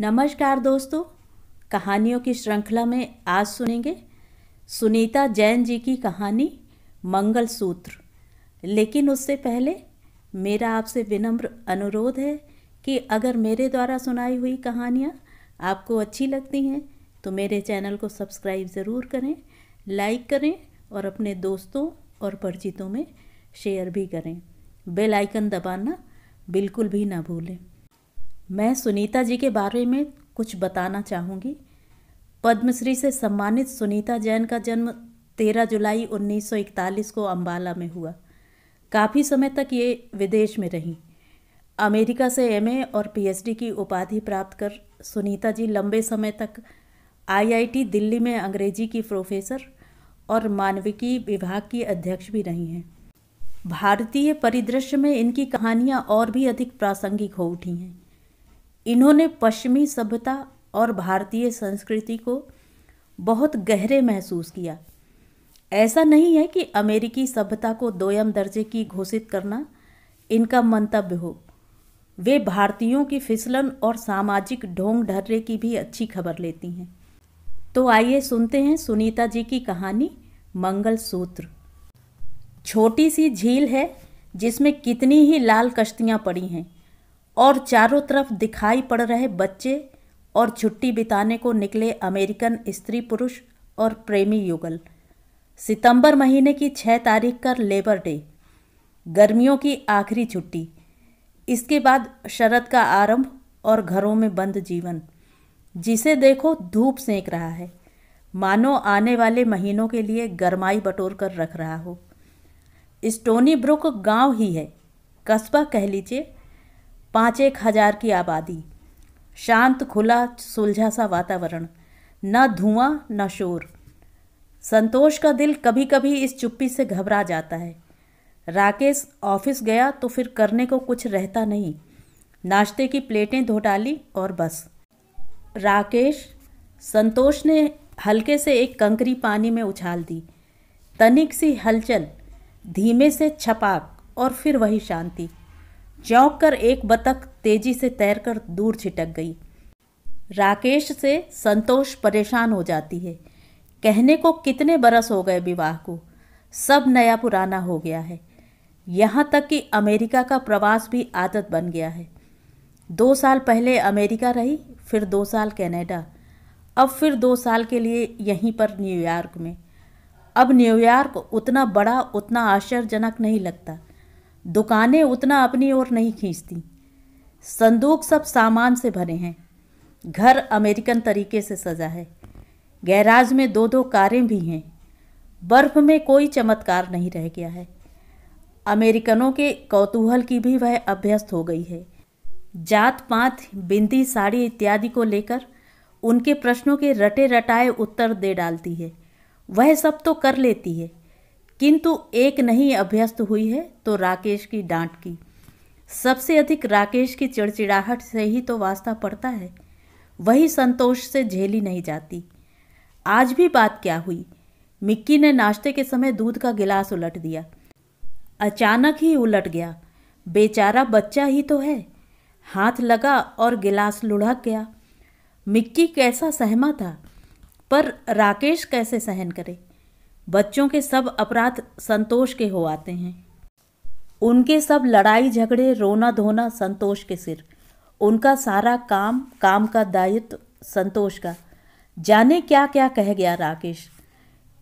नमस्कार दोस्तों कहानियों की श्रृंखला में आज सुनेंगे सुनीता जैन जी की कहानी मंगलसूत्र लेकिन उससे पहले मेरा आपसे विनम्र अनुरोध है कि अगर मेरे द्वारा सुनाई हुई कहानियाँ आपको अच्छी लगती हैं तो मेरे चैनल को सब्सक्राइब ज़रूर करें लाइक करें और अपने दोस्तों और परिचितों में शेयर भी करें बेल आइकन दबाना बिल्कुल भी ना भूलें मैं सुनीता जी के बारे में कुछ बताना चाहूँगी पद्मश्री से सम्मानित सुनीता जैन का जन्म 13 जुलाई 1941 को अम्बाला में हुआ काफ़ी समय तक ये विदेश में रहीं अमेरिका से एमए और पीएचडी की उपाधि प्राप्त कर सुनीता जी लंबे समय तक आईआईटी दिल्ली में अंग्रेजी की प्रोफेसर और मानविकी विभाग की अध्यक्ष भी रही हैं भारतीय परिदृश्य में इनकी कहानियाँ और भी अधिक प्रासंगिक हो उठी हैं इन्होंने पश्चिमी सभ्यता और भारतीय संस्कृति को बहुत गहरे महसूस किया ऐसा नहीं है कि अमेरिकी सभ्यता को दोयम दर्जे की घोषित करना इनका मंतव्य हो वे भारतीयों की फिसलन और सामाजिक ढोंग ढर्रे की भी अच्छी खबर लेती हैं तो आइए सुनते हैं सुनीता जी की कहानी मंगल सूत्र छोटी सी झील है जिसमें कितनी ही लाल कश्तियाँ पड़ी हैं और चारों तरफ दिखाई पड़ रहे बच्चे और छुट्टी बिताने को निकले अमेरिकन स्त्री पुरुष और प्रेमी युगल सितंबर महीने की छः तारीख का लेबर डे गर्मियों की आखिरी छुट्टी इसके बाद शरद का आरंभ और घरों में बंद जीवन जिसे देखो धूप सेंक रहा है मानो आने वाले महीनों के लिए गरमाई बटोर कर रख रहा हो स्टोनी ब्रुक गांव ही है कस्बा कह लीजिए पाँच एक हजार की आबादी शांत खुला सुलझा सा वातावरण न धुआं न शोर संतोष का दिल कभी कभी इस चुप्पी से घबरा जाता है राकेश ऑफिस गया तो फिर करने को कुछ रहता नहीं नाश्ते की प्लेटें धोटाली और बस राकेश संतोष ने हल्के से एक कंकरी पानी में उछाल दी तनिक सी हलचल धीमे से छपाक और फिर वही शांति चौंक कर एक बतख तेजी से तैरकर दूर छिटक गई राकेश से संतोष परेशान हो जाती है कहने को कितने बरस हो गए विवाह को सब नया पुराना हो गया है यहाँ तक कि अमेरिका का प्रवास भी आदत बन गया है दो साल पहले अमेरिका रही फिर दो साल कनाडा अब फिर दो साल के लिए यहीं पर न्यूयॉर्क में अब न्यूयॉर्क उतना बड़ा उतना आश्चर्यजनक नहीं लगता दुकानें उतना अपनी ओर नहीं खींचती संदूक सब सामान से भरे हैं घर अमेरिकन तरीके से सजा है गैराज में दो दो कारें भी हैं बर्फ में कोई चमत्कार नहीं रह गया है अमेरिकनों के कौतूहल की भी वह अभ्यस्त हो गई है जात पात बिंदी साड़ी इत्यादि को लेकर उनके प्रश्नों के रटे रटाए उत्तर दे डालती है वह सब तो कर लेती है किंतु एक नहीं अभ्यस्त हुई है तो राकेश की डांट की सबसे अधिक राकेश की चिड़चिड़ाहट से ही तो वास्ता पड़ता है वही संतोष से झेली नहीं जाती आज भी बात क्या हुई मिक्की ने नाश्ते के समय दूध का गिलास उलट दिया अचानक ही उलट गया बेचारा बच्चा ही तो है हाथ लगा और गिलास लुढ़क गया मिक्की कैसा सहमा था पर राकेश कैसे सहन करे बच्चों के सब अपराध संतोष के हो आते हैं उनके सब लड़ाई झगड़े रोना धोना संतोष के सिर उनका सारा काम काम का दायित्व संतोष का जाने क्या क्या कह गया राकेश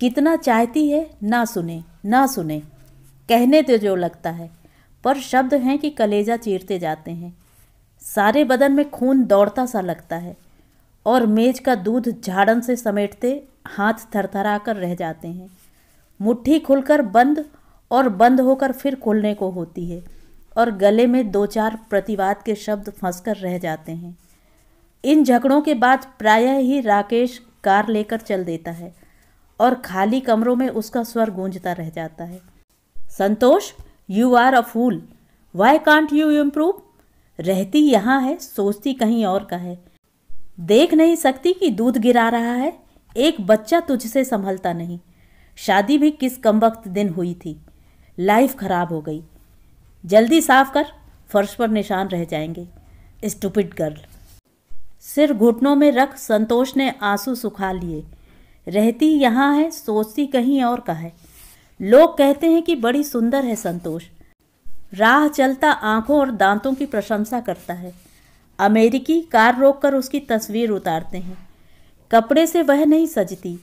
कितना चाहती है ना सुने ना सुने कहने तो जो लगता है पर शब्द हैं कि कलेजा चीरते जाते हैं सारे बदन में खून दौड़ता सा लगता है और मेज का दूध झाड़न से समेटते हाथ थरथरा कर रह जाते हैं मुट्ठी खुलकर बंद और बंद होकर फिर खुलने को होती है और गले में दो चार प्रतिवाद के शब्द फंस कर रह जाते हैं इन झगड़ों के बाद प्रायः ही राकेश कार लेकर चल देता है और खाली कमरों में उसका स्वर गूंजता रह जाता है Santosh you are a fool why can't you improve रहती यहाँ है सोचती कहीं और का है देख नहीं सकती कि दूध गिरा रहा है एक बच्चा तुझसे संभलता नहीं शादी भी किस कम वक्त दिन हुई थी लाइफ खराब हो गई जल्दी साफ कर फर्श पर निशान रह जाएंगे स्टूपिड गर्ल सिर घुटनों में रख संतोष ने आंसू सुखा लिए रहती यहाँ है सोचती कहीं और का है लोग कहते हैं कि बड़ी सुंदर है संतोष राह चलता आंखों और दांतों की प्रशंसा करता है अमेरिकी कार रोककर उसकी तस्वीर उतारते हैं कपड़े से वह नहीं सजती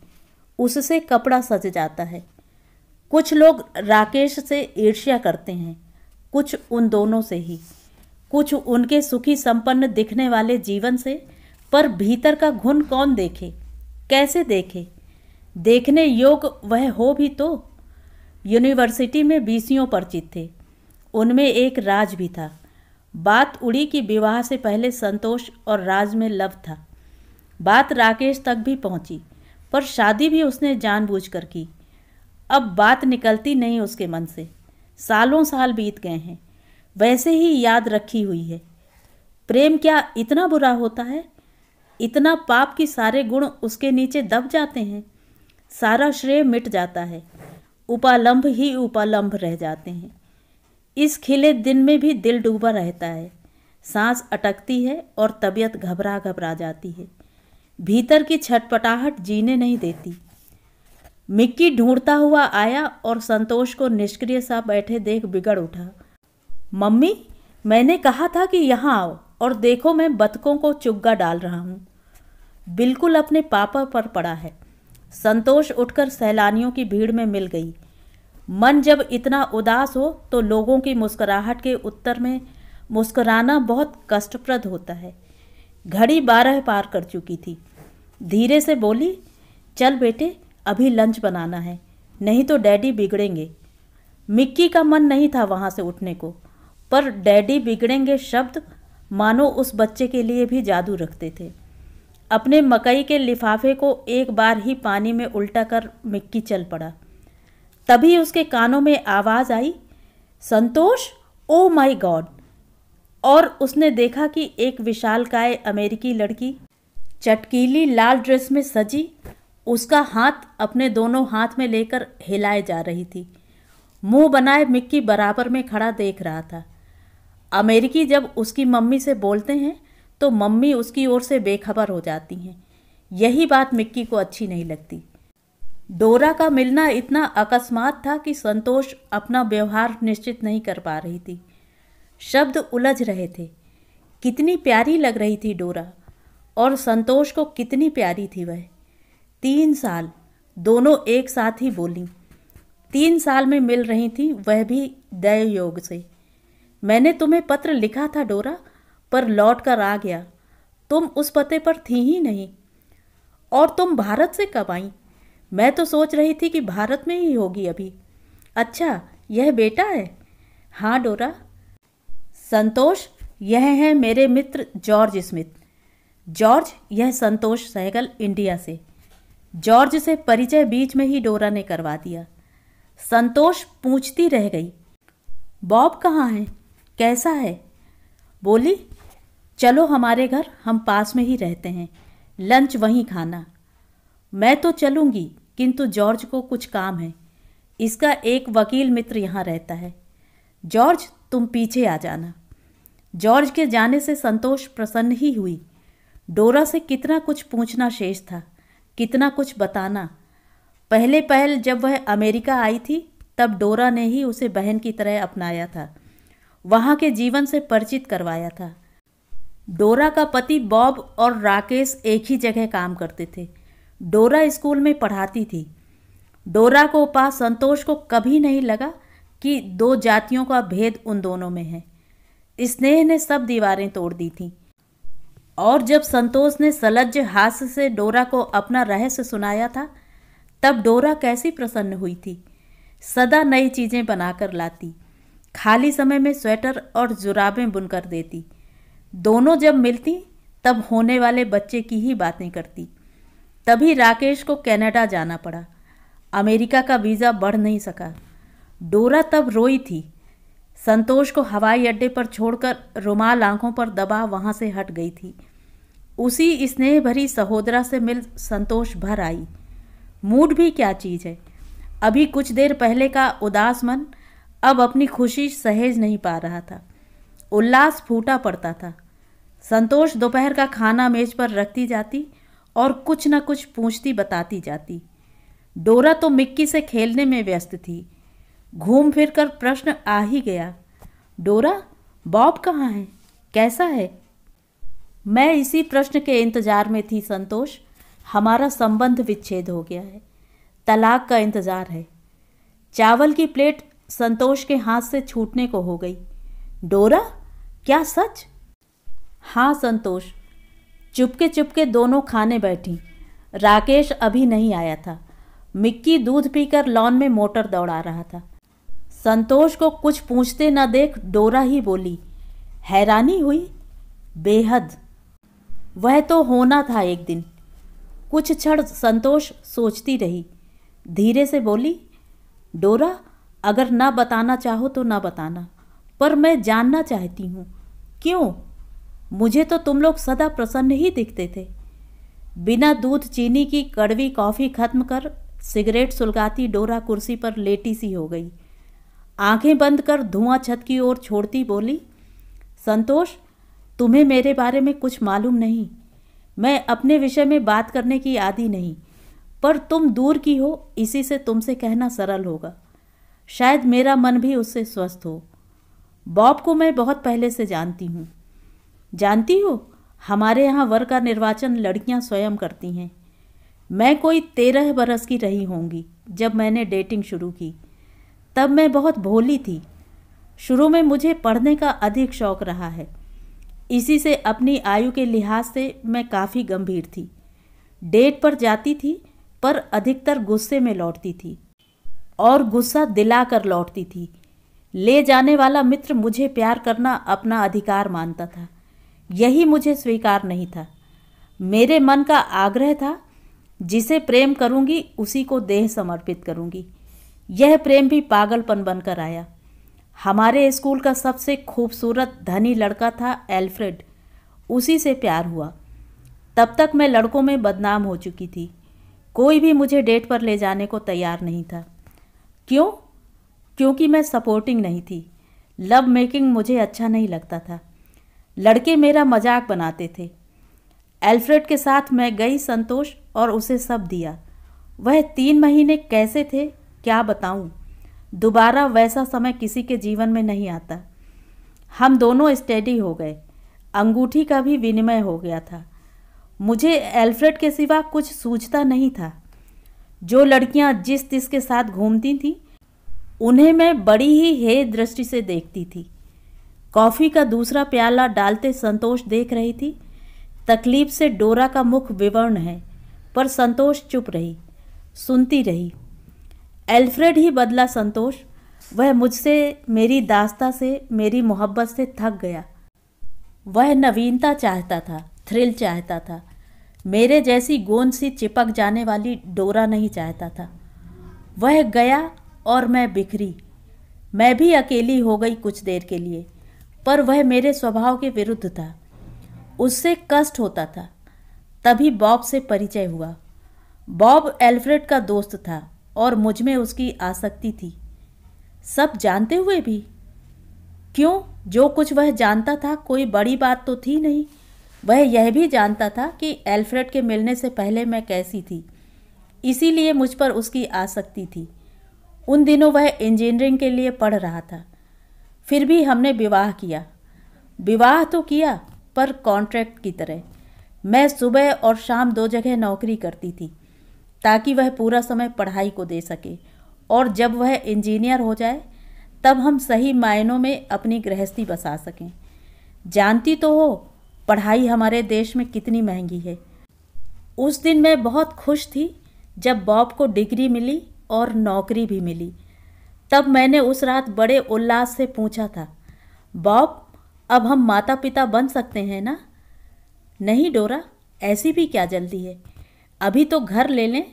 उससे कपड़ा सज जाता है कुछ लोग राकेश से ईर्ष्या करते हैं कुछ उन दोनों से ही कुछ उनके सुखी संपन्न दिखने वाले जीवन से पर भीतर का घुन कौन देखे कैसे देखे देखने योग्य वह हो भी तो यूनिवर्सिटी में बीसियों परिचित थे उनमें एक राज भी था बात उड़ी कि विवाह से पहले संतोष और राज में लव था बात राकेश तक भी पहुंची पर शादी भी उसने जानबूझकर की अब बात निकलती नहीं उसके मन से सालों साल बीत गए हैं वैसे ही याद रखी हुई है प्रेम क्या इतना बुरा होता है इतना पाप कि सारे गुण उसके नीचे दब जाते हैं सारा श्रेय मिट जाता है उपालंभ ही उपालंब रह जाते हैं इस खिले दिन में भी दिल डूबा रहता है सांस अटकती है और तबीयत घबरा घबरा जाती है भीतर की छटपटाहट जीने नहीं देती मिक्की ढूंढता हुआ आया और संतोष को निष्क्रिय सा बैठे देख बिगड़ उठा मम्मी मैंने कहा था कि यहाँ आओ और देखो मैं बतकों को चुग्गा डाल रहा हूँ बिल्कुल अपने पापा पर पड़ा है संतोष उठकर सैलानियों की भीड़ में मिल गई मन जब इतना उदास हो तो लोगों की मुस्कुराहट के उत्तर में मुस्कुराना बहुत कष्टप्रद होता है घड़ी बारह पार कर चुकी थी धीरे से बोली चल बेटे अभी लंच बनाना है नहीं तो डैडी बिगड़ेंगे मिक्की का मन नहीं था वहाँ से उठने को पर डैडी बिगड़ेंगे शब्द मानो उस बच्चे के लिए भी जादू रखते थे अपने मकई के लिफाफे को एक बार ही पानी में उल्टा कर मिक्की चल पड़ा तभी उसके कानों में आवाज़ आई संतोष ओ माय गॉड और उसने देखा कि एक विशालकाय अमेरिकी लड़की चटकीली लाल ड्रेस में सजी उसका हाथ अपने दोनों हाथ में लेकर हिलाए जा रही थी मुंह बनाए मिक्की बराबर में खड़ा देख रहा था अमेरिकी जब उसकी मम्मी से बोलते हैं तो मम्मी उसकी ओर से बेखबर हो जाती हैं यही बात मिक्की को अच्छी नहीं लगती डोरा का मिलना इतना अकस्मात था कि संतोष अपना व्यवहार निश्चित नहीं कर पा रही थी शब्द उलझ रहे थे कितनी प्यारी लग रही थी डोरा और संतोष को कितनी प्यारी थी वह तीन साल दोनों एक साथ ही बोली तीन साल में मिल रही थी वह भी दय योग से मैंने तुम्हें पत्र लिखा था डोरा पर लौट कर आ गया तुम उस पते पर थी ही नहीं और तुम भारत से कब आई मैं तो सोच रही थी कि भारत में ही होगी अभी अच्छा यह बेटा है हाँ डोरा संतोष यह है मेरे मित्र जॉर्ज स्मिथ जॉर्ज यह संतोष सहगल इंडिया से जॉर्ज से परिचय बीच में ही डोरा ने करवा दिया संतोष पूछती रह गई बॉब कहाँ है कैसा है बोली चलो हमारे घर हम पास में ही रहते हैं लंच वहीं खाना मैं तो चलूँगी किंतु जॉर्ज को कुछ काम है इसका एक वकील मित्र यहाँ रहता है जॉर्ज तुम पीछे आ जाना जॉर्ज के जाने से संतोष प्रसन्न ही हुई डोरा से कितना कुछ पूछना शेष था कितना कुछ बताना पहले पहल जब वह अमेरिका आई थी तब डोरा ने ही उसे बहन की तरह अपनाया था वहाँ के जीवन से परिचित करवाया था डोरा का पति बॉब और राकेश एक ही जगह काम करते थे डोरा स्कूल में पढ़ाती थी डोरा को पास संतोष को कभी नहीं लगा कि दो जातियों का भेद उन दोनों में है स्नेह ने सब दीवारें तोड़ दी थीं और जब संतोष ने सलज्ज हास्य से डोरा को अपना रहस्य सुनाया था तब डोरा कैसी प्रसन्न हुई थी सदा नई चीज़ें बनाकर लाती खाली समय में स्वेटर और जुराबें बुनकर देती दोनों जब मिलती तब होने वाले बच्चे की ही बातें करती तभी राकेश को कनाडा जाना पड़ा अमेरिका का वीज़ा बढ़ नहीं सका डोरा तब रोई थी संतोष को हवाई अड्डे पर छोड़कर रुमाल आंखों पर दबा वहाँ से हट गई थी उसी स्नेह भरी सहोदरा से मिल संतोष भर आई मूड भी क्या चीज़ है अभी कुछ देर पहले का उदास मन अब अपनी खुशी सहेज नहीं पा रहा था उल्लास फूटा पड़ता था संतोष दोपहर का खाना मेज पर रखती जाती और कुछ ना कुछ पूछती बताती जाती डोरा तो मिक्की से खेलने में व्यस्त थी घूम फिर कर प्रश्न आ ही गया डोरा बॉब कहाँ है कैसा है मैं इसी प्रश्न के इंतज़ार में थी संतोष हमारा संबंध विच्छेद हो गया है तलाक का इंतज़ार है चावल की प्लेट संतोष के हाथ से छूटने को हो गई डोरा क्या सच हाँ संतोष चुपके चुपके दोनों खाने बैठी राकेश अभी नहीं आया था मिक्की दूध पीकर लॉन में मोटर दौड़ा रहा था संतोष को कुछ पूछते न देख डोरा ही बोली हैरानी हुई बेहद वह तो होना था एक दिन कुछ क्षण संतोष सोचती रही धीरे से बोली डोरा अगर ना बताना चाहो तो ना बताना पर मैं जानना चाहती हूँ क्यों मुझे तो तुम लोग सदा प्रसन्न ही दिखते थे बिना दूध चीनी की कड़वी कॉफ़ी खत्म कर सिगरेट सुलगाती डोरा कुर्सी पर लेटी सी हो गई आंखें बंद कर धुआं छत की ओर छोड़ती बोली संतोष तुम्हें मेरे बारे में कुछ मालूम नहीं मैं अपने विषय में बात करने की आदि नहीं पर तुम दूर की हो इसी से तुमसे कहना सरल होगा शायद मेरा मन भी उससे स्वस्थ हो बॉब को मैं बहुत पहले से जानती हूँ जानती हो हमारे यहाँ वर का निर्वाचन लड़कियाँ स्वयं करती हैं मैं कोई तेरह बरस की रही होंगी जब मैंने डेटिंग शुरू की तब मैं बहुत भोली थी शुरू में मुझे पढ़ने का अधिक शौक रहा है इसी से अपनी आयु के लिहाज से मैं काफ़ी गंभीर थी डेट पर जाती थी पर अधिकतर गुस्से में लौटती थी और गुस्सा दिला कर लौटती थी ले जाने वाला मित्र मुझे प्यार करना अपना अधिकार मानता था यही मुझे स्वीकार नहीं था मेरे मन का आग्रह था जिसे प्रेम करूंगी उसी को देह समर्पित करूंगी यह प्रेम भी पागलपन बनकर आया हमारे स्कूल का सबसे खूबसूरत धनी लड़का था एल्फ्रेड उसी से प्यार हुआ तब तक मैं लड़कों में बदनाम हो चुकी थी कोई भी मुझे डेट पर ले जाने को तैयार नहीं था क्यों क्योंकि मैं सपोर्टिंग नहीं थी लव मेकिंग मुझे अच्छा नहीं लगता था लड़के मेरा मजाक बनाते थे एल्फ्रेड के साथ मैं गई संतोष और उसे सब दिया वह तीन महीने कैसे थे क्या बताऊँ दोबारा वैसा समय किसी के जीवन में नहीं आता हम दोनों स्टडी हो गए अंगूठी का भी विनिमय हो गया था मुझे एल्फ्रेड के सिवा कुछ सूझता नहीं था जो लड़कियां जिस तिस के साथ घूमती थीं उन्हें मैं बड़ी ही हे दृष्टि से देखती थी कॉफ़ी का दूसरा प्याला डालते संतोष देख रही थी तकलीफ से डोरा का मुख विवर्ण है पर संतोष चुप रही सुनती रही एल्फ्रेड ही बदला संतोष वह मुझसे मेरी दास्ता से मेरी मोहब्बत से थक गया वह नवीनता चाहता था थ्रिल चाहता था मेरे जैसी गोंद सी चिपक जाने वाली डोरा नहीं चाहता था वह गया और मैं बिखरी मैं भी अकेली हो गई कुछ देर के लिए पर वह मेरे स्वभाव के विरुद्ध था उससे कष्ट होता था तभी बॉब से परिचय हुआ बॉब एल्फ्रेड का दोस्त था और मुझ में उसकी आसक्ति थी सब जानते हुए भी क्यों जो कुछ वह जानता था कोई बड़ी बात तो थी नहीं वह यह भी जानता था कि एल्फ्रेड के मिलने से पहले मैं कैसी थी इसीलिए मुझ पर उसकी आसक्ति थी उन दिनों वह इंजीनियरिंग के लिए पढ़ रहा था फिर भी हमने विवाह किया विवाह तो किया पर कॉन्ट्रैक्ट की तरह मैं सुबह और शाम दो जगह नौकरी करती थी ताकि वह पूरा समय पढ़ाई को दे सके और जब वह इंजीनियर हो जाए तब हम सही मायनों में अपनी गृहस्थी बसा सकें जानती तो हो पढ़ाई हमारे देश में कितनी महंगी है उस दिन मैं बहुत खुश थी जब बॉब को डिग्री मिली और नौकरी भी मिली तब मैंने उस रात बड़े उल्लास से पूछा था बॉब अब हम माता पिता बन सकते हैं ना नहीं डोरा ऐसी भी क्या जल्दी है अभी तो घर ले लें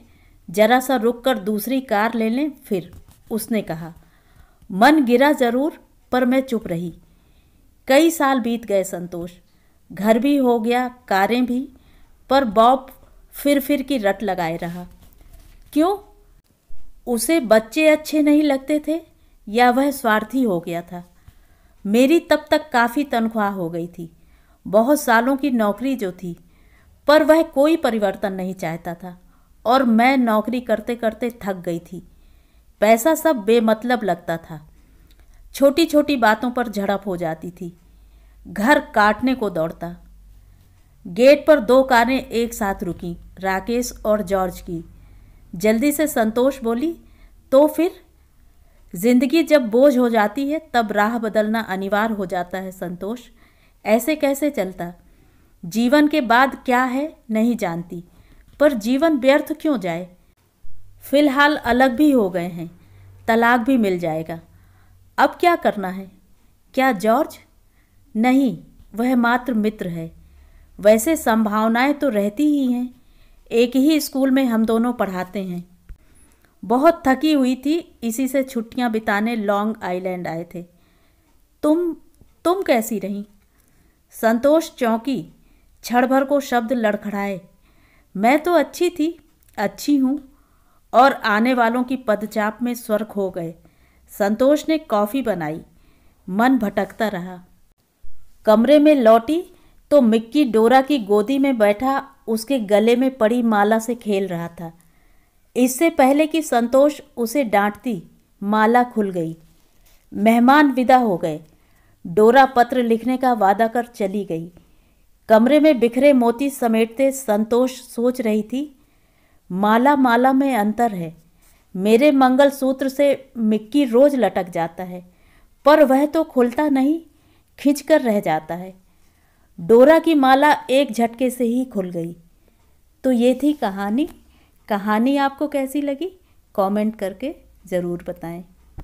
जरा सा रुक कर दूसरी कार ले लें फिर उसने कहा मन गिरा ज़रूर पर मैं चुप रही कई साल बीत गए संतोष घर भी हो गया कारें भी पर बॉब फिर फिर की रट लगाए रहा क्यों उसे बच्चे अच्छे नहीं लगते थे या वह स्वार्थी हो गया था मेरी तब तक काफ़ी तनख्वाह हो गई थी बहुत सालों की नौकरी जो थी पर वह कोई परिवर्तन नहीं चाहता था और मैं नौकरी करते करते थक गई थी पैसा सब बेमतलब लगता था छोटी छोटी बातों पर झड़प हो जाती थी घर काटने को दौड़ता गेट पर दो कारें एक साथ रुकी राकेश और जॉर्ज की जल्दी से संतोष बोली तो फिर जिंदगी जब बोझ हो जाती है तब राह बदलना अनिवार्य हो जाता है संतोष ऐसे कैसे चलता जीवन के बाद क्या है नहीं जानती पर जीवन व्यर्थ क्यों जाए फिलहाल अलग भी हो गए हैं तलाक भी मिल जाएगा अब क्या करना है क्या जॉर्ज नहीं वह मात्र मित्र है वैसे संभावनाएं तो रहती ही हैं एक ही स्कूल में हम दोनों पढ़ाते हैं बहुत थकी हुई थी इसी से छुट्टियां बिताने लॉन्ग आइलैंड आए थे तुम तुम कैसी रही संतोष चौंकी क्षण भर को शब्द लड़खड़ाए मैं तो अच्छी थी अच्छी हूँ और आने वालों की पदचाप में स्वर्ग हो गए संतोष ने कॉफ़ी बनाई मन भटकता रहा कमरे में लौटी तो मिक्की डोरा की गोदी में बैठा उसके गले में पड़ी माला से खेल रहा था इससे पहले कि संतोष उसे डांटती माला खुल गई मेहमान विदा हो गए डोरा पत्र लिखने का वादा कर चली गई कमरे में बिखरे मोती समेटते संतोष सोच रही थी माला माला में अंतर है मेरे मंगल सूत्र से मिक्की रोज लटक जाता है पर वह तो खुलता नहीं खिंच कर रह जाता है डोरा की माला एक झटके से ही खुल गई तो ये थी कहानी कहानी आपको कैसी लगी कमेंट करके ज़रूर बताएं